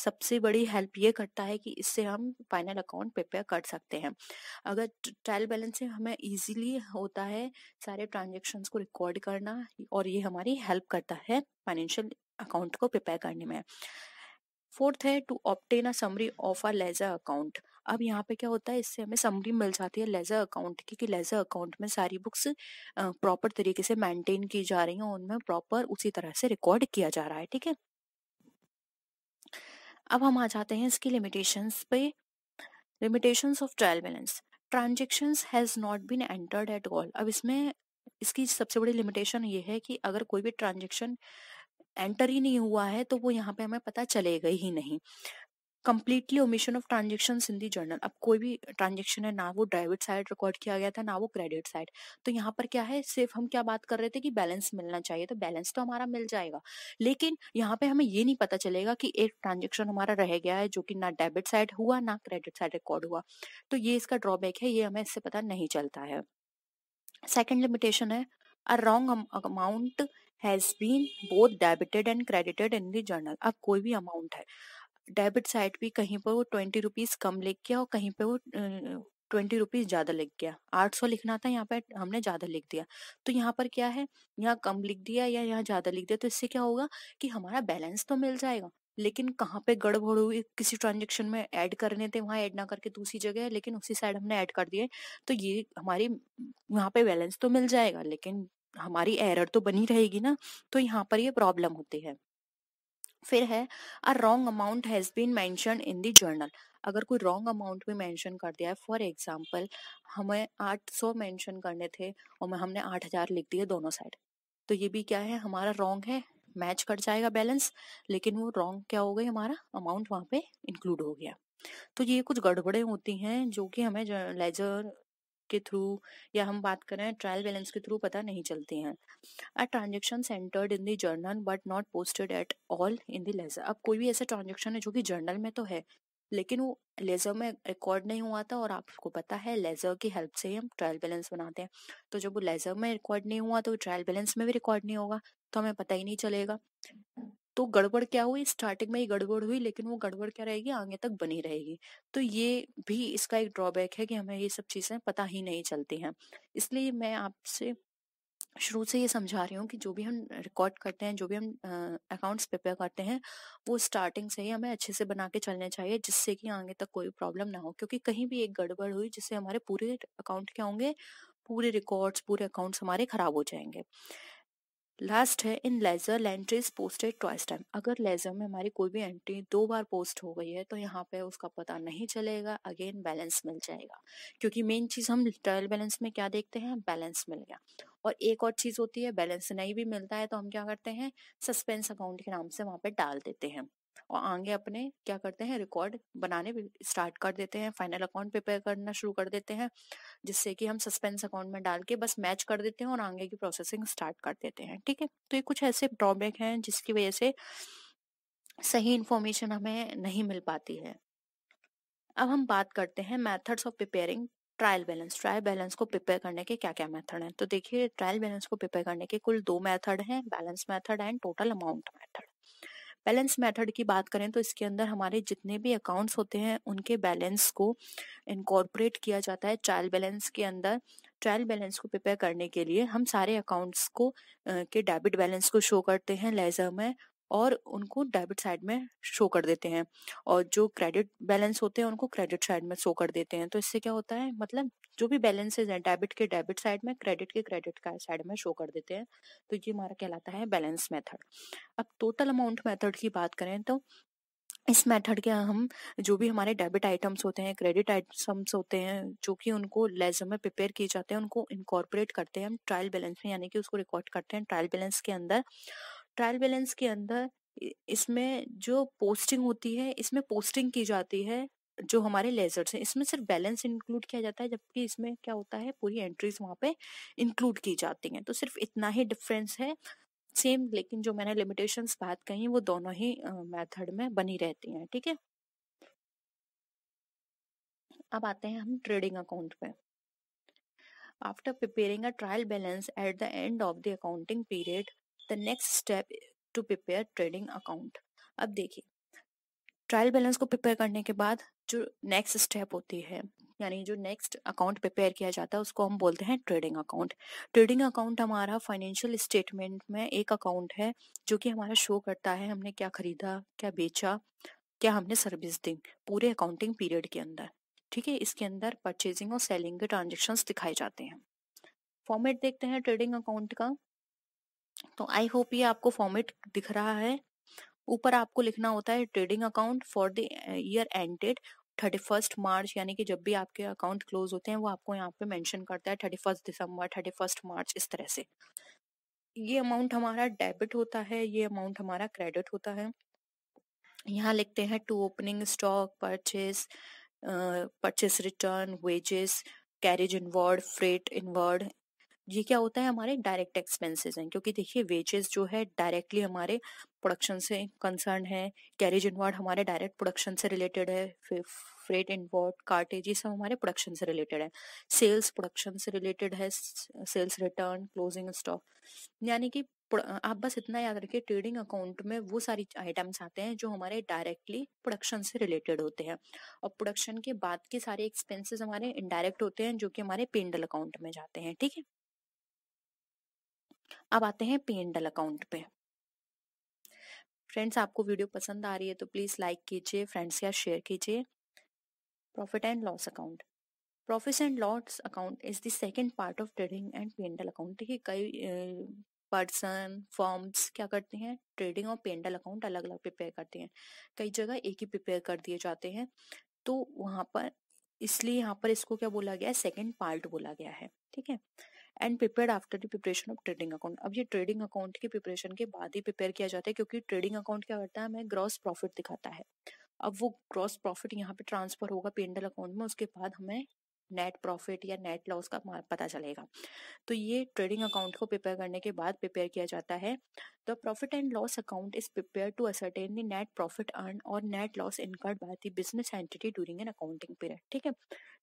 सबसे बड़ी हेल्प ये करता है कि इससे हम फाइनल अकाउंट प्रिपेयर कर सकते हैं अगर ट्रायल बैलेंस से हमें इजीली होता है सारे ट्रांजेक्शन को रिकॉर्ड करना और ये हमारी हेल्प करता है फाइनेंशियल अकाउंट को प्रिपेयर करने में फोर्थ है to obtain a summary of a ledger account अब यहाँ पे क्या होता है इससे हमें समरी मिल जाती है लेजर अकाउंट की कि लेजर अकाउंट में सारी बुक्स प्रॉपर तरीके से मेंटेन की जा रही हैं उनमें प्रॉपर उसी तरह से रिकॉर्ड किया जा रहा है ठीक है अब हम आ जाते हैं इसकी लिमिटेशंस पे limitations of trial balance transaction has not been entered at all अब इसमें इसकी सबसे बड़ी लिमिटेशन ये है कि अगर कोई भी ट्रांजेक्शन एंटर ही नहीं हुआ है तो वो यहाँ पे हमें पता चलेगा ही नहीं completely omission of transaction in the journal अब कोई भी ट्रांजेक्शन है ना वो डेबिट साइड रिकॉर्ड किया गया था ना वो क्रेडिट साइड तो यहाँ पर क्या है सिर्फ हम क्या बात कर रहे थे कि बैलेंस मिलना चाहिए तो बैलेंस तो हमारा मिल जाएगा लेकिन यहाँ पे हमें ये नहीं पता चलेगा कि एक ट्रांजेक्शन हमारा रह गया है जो कि ना डेबिट साइड हुआ ना क्रेडिट साइड रिकॉर्ड हुआ तो ये इसका ड्रॉबैक है ये हमें इससे पता नहीं चलता है सेकेंड लिमिटेशन है a wrong amount has been both debited and credited in the journal अब कोई भी amount है डेबिट साइड भी कहीं पर वो ट्वेंटी रुपीज कम लिख गया और कहीं पर वो ट्वेंटी रुपीज ज़्यादा लिख गया आठ सौ लिखना था यहाँ पर हमने ज़्यादा लिख दिया तो यहाँ पर क्या है यहाँ कम लिख दिया या यहाँ ज़्यादा लिख दिया तो इससे क्या होगा कि हमारा बैलेंस तो मिल जाएगा लेकिन कहाँ पे गड़बड़ हुई किसी ट्रांजेक्शन में ऐड करने थे वहाँ ऐड ना करके दूसरी जगह है लेकिन उसी साइड हमने ऐड कर दिए तो ये हमारी यहाँ पे बैलेंस तो मिल जाएगा लेकिन हमारी एरर तो बनी रहेगी ना तो यहाँ पर ये प्रॉब्लम होती है फिर है a wrong amount has been mentioned in the journal अगर कोई रॉन्ग अमाउंट भी मेंशन कर दिया है फॉर एग्जांपल हमें 800 मेंशन करने थे और हमने 8000 लिख दिए दोनों साइड तो ये भी क्या है हमारा रॉन्ग है मैच कर जाएगा बैलेंस लेकिन वो रॉन्ग क्या हो गई हमारा अमाउंट वहाँ पे इंक्लूड हो गया तो ये कुछ गड़बड़े होती हैं जो कि हमें लेजर के थ्रू या हम बात करें ट्रायल बैलेंस के थ्रू पता नहीं चलती हैं a transaction entered in the journal but not posted at all in the ledger अब कोई भी ऐसा ट्रांजेक्शन है जो कि जर्नल में तो है लेकिन वो लेजर में रिकॉर्ड नहीं हुआ था और आपको पता है लेजर की हेल्प से ही हम ट्रायल बैलेंस बनाते हैं तो जब वो लेजर में रिकॉर्ड नहीं हुआ तो ट्रायल बैलेंस में भी रिकॉर्ड नहीं होगा तो हमें पता ही नहीं चलेगा तो गड़बड़ क्या हुई स्टार्टिंग में ही गड़बड़ हुई लेकिन वो गड़बड़ क्या रहेगी आगे तक बनी रहेगी तो ये भी इसका एक ड्रॉबैक है कि हमें ये सब चीज़ें पता ही नहीं चलती हैं इसलिए मैं आपसे शुरू से ये समझा रही हूँ कि जो भी हम रिकॉर्ड करते हैं जो भी हम अकाउंट्स प्रिपेयर करते हैं वो स्टार्टिंग से ही हमें अच्छे से बना के चलने चाहिए जिससे कि आगे तक कोई प्रॉब्लम ना हो क्योंकि कहीं भी एक गड़बड़ हुई जिससे हमारे पूरे अकाउंट क्या होंगे पूरे रिकॉर्ड्स पूरे अकाउंट्स हमारे ख़राब हो जाएंगे लास्ट है in ledger entries posted twice time अगर लेजर में हमारी कोई भी एंट्री दो बार पोस्ट हो गई है तो यहाँ पे उसका पता नहीं चलेगा अगेन बैलेंस मिल जाएगा क्योंकि मेन चीज़ हम ट्रायल बैलेंस में क्या देखते हैं बैलेंस मिल गया और एक और चीज़ होती है बैलेंस नहीं भी मिलता है तो हम क्या करते हैं सस्पेंस अकाउंट के नाम से वहां पर डाल देते हैं और आगे अपने क्या करते हैं रिकॉर्ड बनाने स्टार्ट कर देते हैं फाइनल अकाउंट प्रिपेयर करना शुरू कर देते हैं जिससे कि हम सस्पेंस अकाउंट में डाल के बस मैच कर देते हैं और आगे की प्रोसेसिंग स्टार्ट कर देते हैं ठीक है तो ये कुछ ऐसे ड्रॉबैक हैं जिसकी वजह से सही इंफॉर्मेशन हमें नहीं मिल पाती है अब हम बात करते हैं methods of preparing trial balance trial balance को प्रिपेयर करने के क्या क्या मेथड हैं तो देखिए ट्रायल बैलेंस को प्रिपेयर करने के कुल दो मेथड हैं balance method and total amount method balance method की बात करें तो इसके अंदर हमारे जितने भी अकाउंट्स होते हैं उनके बैलेंस को इनकॉर्पोरेट किया जाता है ट्रायल बैलेंस के अंदर ट्रायल बैलेंस को प्रिपेयर करने के लिए हम सारे अकाउंट्स को के डेबिट बैलेंस को शो करते हैं लेजर में और उनको डेबिट साइड में शो कर देते हैं और जो क्रेडिट बैलेंस होते हैं उनको क्रेडिट साइड में शो कर देते हैं तो इससे क्या होता है मतलब जो भी बैलेंसेज हैं डेबिट के डेबिट साइड में क्रेडिट के क्रेडिट का साइड में शो कर देते हैं तो ये हमारा कहलाता है बैलेंस मेथड अब टोटल अमाउंट मेथड की बात करें तो इस मेथड के हम जो भी हमारे डेबिट आइटम्स होते हैं क्रेडिट आइटम्स होते हैं जो कि उनको लेजर में प्रिपेयर किए जाते हैं उनको इनकॉर्पोरेट करते हैं हम ट्रायल बैलेंस में यानी कि उसको रिकॉर्ड करते हैं ट्रायल बैलेंस के अंदर ट्रायल बैलेंस के अंदर इसमें जो पोस्टिंग होती है इसमें पोस्टिंग की जाती है जो हमारे लेजर्स हैं इसमें सिर्फ बैलेंस इंक्लूड किया जाता है जबकि इसमें क्या होता है पूरी एंट्रीज वहाँ पे इंक्लूड की जाती हैं तो सिर्फ इतना ही डिफरेंस है सेम लेकिन जो मैंने लिमिटेशंस बात कही वो दोनों ही मेथड में बनी रहती हैं ठीक है अब आते हैं हम ट्रेडिंग अकाउंट पे after preparing a trial balance at the end of the accounting period the next step to prepare trading account अब देखिए ट्रायल बैलेंस को प्रिपेयर करने के बाद जो नेक्स्ट स्टेप होती है यानी जो नेक्स्ट अकाउंट प्रिपेयर किया जाता है उसको हम बोलते हैं ट्रेडिंग अकाउंट ट्रेडिंग अकाउंट हमारा फाइनेंशियल स्टेटमेंट में एक अकाउंट है जो कि हमारा शो करता है हमने क्या खरीदा क्या बेचा क्या हमने सर्विस दी पूरे अकाउंटिंग पीरियड के अंदर ठीक है इसके अंदर परचेजिंग और सेलिंग के ट्रांजेक्शन दिखाए जाते हैं फॉर्मेट देखते हैं ट्रेडिंग अकाउंट का तो आई होप ये आपको फॉर्मेट दिख रहा है ऊपर आपको लिखना होता है trading account for the year ended thirty first March यानी कि जब भी आपके अकाउंट क्लोज होते हैं वो आपको यहाँ पे मेंशन करता है thirty first December thirty first March इस तरह से ये अमाउंट हमारा डेबिट होता है ये अमाउंट हमारा क्रेडिट होता है यहाँ लिखते हैं to opening stock purchase purchase return wages carriage inward freight inward ये क्या होता है हमारे डायरेक्ट एक्सपेंसेस हैं क्योंकि देखिए वेजेस जो है डायरेक्टली हमारे प्रोडक्शन से कंसर्न है कैरेज इनवर्ड हमारे डायरेक्ट प्रोडक्शन से रिलेटेड है फ्रेट इनवर्ड कार्टेज ये सब हमारे प्रोडक्शन से रिलेटेड है सेल्स प्रोडक्शन से रिलेटेड है सेल्स रिटर्न क्लोजिंग स्टॉक यानी कि आप बस इतना याद रखिए ट्रेडिंग अकाउंट में वो सारी आइटम्स आते हैं जो हमारे डायरेक्टली प्रोडक्शन से रिलेटेड होते हैं और प्रोडक्शन के बाद के सारे एक्सपेंसेस हमारे इनडायरेक्ट होते हैं जो कि हमारे पेंडल अकाउंट में जाते हैं ठीक है अब आते हैं पी एंड एल अकाउंट पे फ्रेंड्स आपको वीडियो पसंद आ रही है तो प्लीज़ लाइक कीजिए फ्रेंड्स या शेयर कीजिए profit and loss account profit and loss account is the second part of trading and P and L account देखिए कई पर्सन फॉर्म्स क्या करते हैं ट्रेडिंग और पेंडल अकाउंट अलग अलग प्रिपेयर करते हैं कई जगह एक ही प्रिपेयर कर दिए जाते हैं तो वहाँ पर इसलिए यहाँ पर इसको क्या बोला गया है सेकेंड पार्ट बोला गया है ठीक है and prepare after the preparation of trading account अब ये ट्रेडिंग अकाउंट की प्रिपरेशन के बाद ही प्रिपेयर किया जाता है क्योंकि ट्रेडिंग अकाउंट क्या करता है हमें ग्रॉस प्रॉफिट दिखाता है अब वो ग्रॉस प्रॉफिट यहाँ पे ट्रांसफर होगा पेंडल अकाउंट में उसके बाद हमें नेट प्रॉफिट या नेट लॉस का पता चलेगा तो ये ट्रेडिंग अकाउंट को प्रिपेयर करने के बाद प्रिपेयर किया जाता है the profit and loss account is prepare to ascertain the net profit earn और net loss incurred by the business entity during an accounting period ठीक है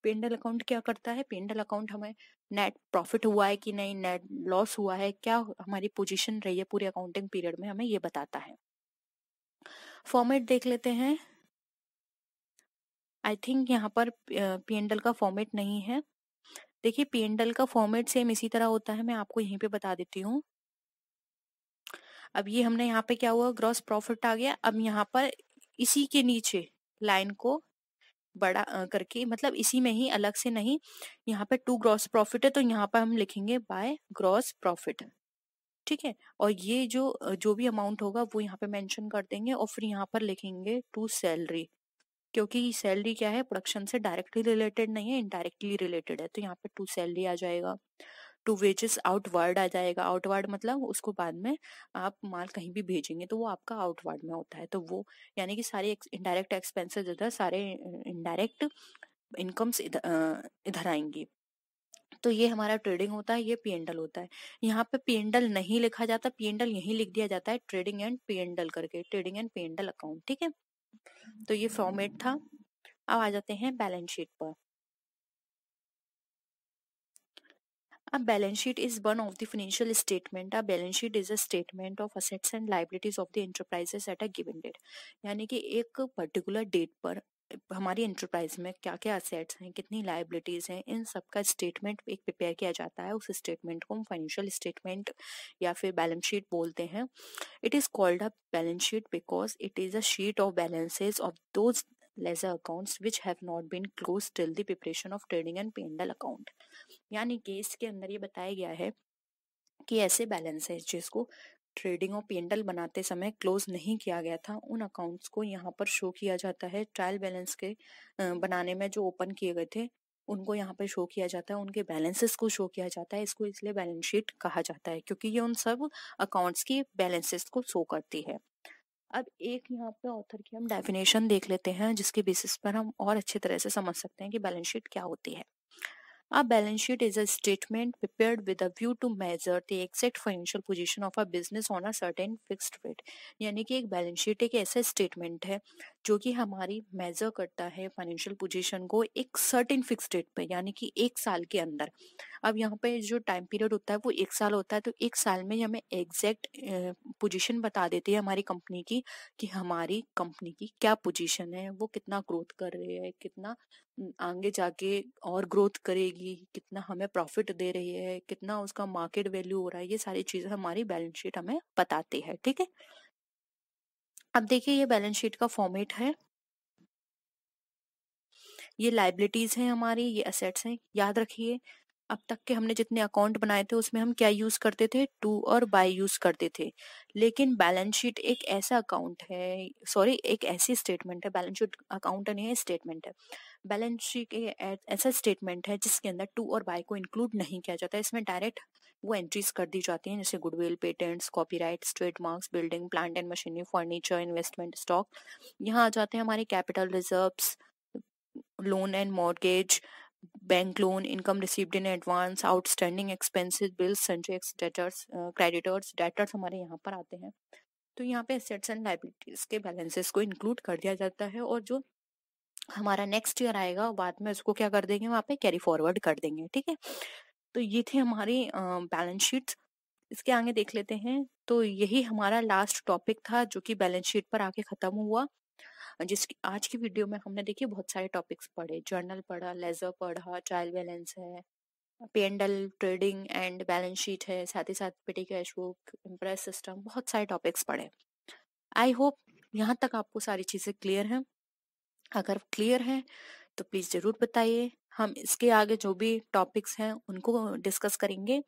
पेंडल अकाउंट क्या करता है पेंडल अकाउंट हमें नेट प्रॉफिट हुआ है कि नहीं नेट लॉस हुआ है क्या हमारी पोजिशन रही है पूरे अकाउंटिंग पीरियड में हमें ये बताता है फॉर्मेट देख लेते हैं आई थिंक यहाँ पर पीएनडल का फॉर्मेट नहीं है देखिए पीएनडल का फॉर्मेट सेम इसी तरह होता है मैं आपको यहीं पे बता देती हूँ अब ये हमने यहाँ पे क्या हुआ ग्रॉस प्रॉफिट आ गया अब यहाँ पर इसी के नीचे लाइन को बड़ा करके मतलब इसी में ही अलग से नहीं यहाँ पे टू ग्रॉस प्रॉफिट है तो यहाँ पर हम लिखेंगे बाय ग्रॉस प्रॉफिट ठीक है और ये जो जो भी अमाउंट होगा वो यहाँ पे मेंशन कर देंगे और फिर यहाँ पर लिखेंगे टू सैलरी क्योंकि सैलरी क्या है प्रोडक्शन से डायरेक्टली रिलेटेड नहीं है इनडायरेक्टली रिलेटेड है तो यहाँ पे टू सैलरी आ जाएगा टू वेजेस आउटवर्ड आ जाएगा आउटवर्ड मतलब उसको बाद में आप माल कहीं भी भेजेंगे तो वो आपका आउटवर्ड में होता है तो वो यानी कि सारे इनडायरेक्ट एक्सपेंसेस इधर सारे इनडायरेक्ट इनकम्स इधर आएंगी तो ये हमारा ट्रेडिंग होता है ये एंडल होता है यहाँ पे पीएनडल नहीं लिखा जाता पीएनडल यही लिख दिया जाता है ट्रेडिंग एंड एंडल करके ट्रेडिंग एंड एंडल अकाउंट ठीक है तो ये फॉर्मेट था अब आ जाते हैं बैलेंस शीट पर अब balance sheet is one of the financial statement a balance sheet is a statement of assets and liabilities of the enterprises at a given date यानी कि एक पर्टिकुलर डेट पर हमारी एंटरप्राइज में क्या क्या असेट्स हैं कितनी लाइबिलिटीज हैं इन सब का स्टेटमेंट एक प्रिपेयर किया जाता है उस स्टेटमेंट को हम फाइनेंशियल स्टेटमेंट या फिर बैलेंस शीट बोलते हैं it is called a balance sheet because it is a sheet of balances of those ledger accounts which have not been close till the preparation of trading and P and L account यानी कि इसके अंदर ये बताया गया है कि ऐसे बैलेंस है जिसको ट्रेडिंग और पेंडल बनाते समय क्लोज नहीं किया गया था उन अकाउंट्स को यहाँ पर शो किया जाता है ट्रायल बैलेंस के बनाने में जो ओपन किए गए थे उनको यहाँ पर शो किया जाता है उनके बैलेंसेस को शो किया जाता है इसको इसलिए बैलेंस शीट कहा जाता है क्योंकि ये उन सब अकाउंट्स की बैलेंसेस को शो करती है अब एक यहाँ पे ऑथर की हम डेफिनेशन देख लेते हैं जिसके बेसिस पर हम और अच्छे तरह से समझ सकते हैं कि बैलेंस शीट क्या होती है A balance sheet is a statement prepared with a view to measure the exact financial position of a business on a certain fixed rate. यानी कि एक balance sheet एक ऐसा statement है जो कि हमारी measure करता है financial position को एक certain fixed डेट पे यानी कि एक साल के अंदर अब यहाँ पे जो time period होता है वो एक साल होता है तो एक साल में हमें exact position बता देती है हमारी company की कि हमारी company की क्या position है वो कितना growth कर रही है कितना आगे जाके और ग्रोथ करेगी कितना हमें प्रॉफिट दे रही है कितना उसका मार्केट वैल्यू हो रहा है ये सारी चीज़ें हमारी बैलेंस शीट हमें बताती है ठीक है अब देखिए ये बैलेंस शीट का फॉर्मेट है ये लाइबिलिटीज हैं हमारी ये असेट्स हैं याद रखिए अब तक के हमने जितने अकाउंट बनाए थे उसमें हम क्या यूज करते थे टू और बाय यूज करते थे लेकिन बैलेंस शीट एक ऐसा अकाउंट है सॉरी एक ऐसी स्टेटमेंट है बैलेंस शीट अकाउंट नहीं है स्टेटमेंट है बैलेंस शीट एक ऐसा स्टेटमेंट है जिसके अंदर टू और बाय को इंक्लूड नहीं किया जाता इसमें डायरेक्ट वो एंट्रीज कर दी जाती हैं जैसे goodwill patents copyrights trademarks building plant and machinery furniture investment stock यहाँ आ जाते हैं हमारे capital reserves loan and mortgage bank loan income received in advance outstanding expenses bills सेंट्रेक्स डेटर्स क्रेडिटर्स डेटर्स हमारे यहाँ पर आते हैं तो यहाँ पे एसेट्स एंड लाइबिलिटीज के बैलेंसेस को इंक्लूड कर दिया जाता है और जो हमारा नेक्स्ट ईयर आएगा बाद में उसको क्या कर देंगे वहाँ पे कैरी फॉरवर्ड कर देंगे ठीक है तो ये थे हमारी बैलेंस शीट इसके आगे देख लेते हैं तो यही हमारा लास्ट टॉपिक था जो कि बैलेंस शीट पर आके खत्म हुआ जिस आज की वीडियो में हमने देखिए बहुत सारे टॉपिक्स पढ़े जर्नल पढ़ा लेजर पढ़ा ट्रायल बैलेंस है P and L trading and balance sheet है साथ ही साथ पेटी कैश बुक इम्प्रेस सिस्टम बहुत सारे टॉपिक्स पढ़े आई होप यहाँ तक आपको सारी चीज़ें क्लियर हैं अगर क्लियर है तो प्लीज़ ज़रूर बताइए हम इसके आगे जो भी टॉपिक्स हैं उनको डिस्कस करेंगे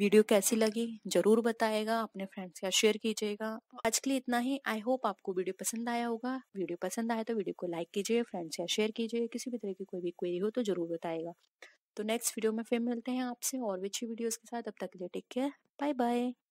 वीडियो कैसी लगी जरूर बताएगा अपने फ्रेंड्स का शेयर कीजिएगा आज के लिए इतना ही आई होप आपको वीडियो पसंद आया होगा वीडियो पसंद आया तो वीडियो को लाइक कीजिए फ्रेंड्स का शेयर कीजिए किसी भी तरह की कोई भी क्वेरी हो तो जरूर बताएगा तो नेक्स्ट वीडियो में फिर मिलते हैं आपसे और भी अच्छी वीडियोज़ के साथ अब तक के लिए टेक केयर बाय बाय